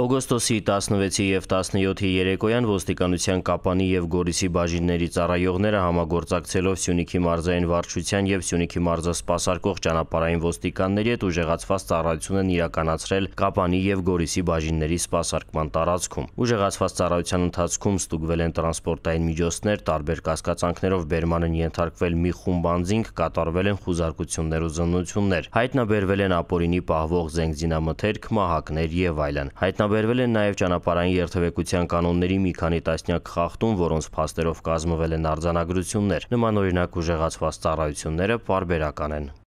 Օգոստոսի 16-ի եւ 17-ի երեկոյան ոստիկանության Կապանի եւ Գորիսի բաժինների ծառայողները համագործակցելով Սյունիքի մարզային վարչության եւ Սյունիքի մարզասպասարկող ճանապարհային ոստիկանների հետ ուժեղացված ծառայություն են իրականացրել Կապանի եւ Գորիսի բաժինների սպասարկման տարածքում։ Ուժեղացված ծառայության ընթացքում ստուգվել են տրանսպորտային միջոցներ, տարբեր կասկածանքներով բերման են ենթարկվել մի խումբ անձինք, կատարվել են խուզարկություններ ու զննություններ։ Հայտնաբերվել են ապօրինի պահվող զենգզինամթերք, մահակներ եւ այլն։ Հայտ Հայտնաբերվել են նաև ճանապարհային երթևեկության կանոնների մի քանի տասնյակ խախտում, որոնց փաստերով կազմվել են արձանագրություններ։ Նման օրինակ ուժեղացված ծառայությունները պարբերական են։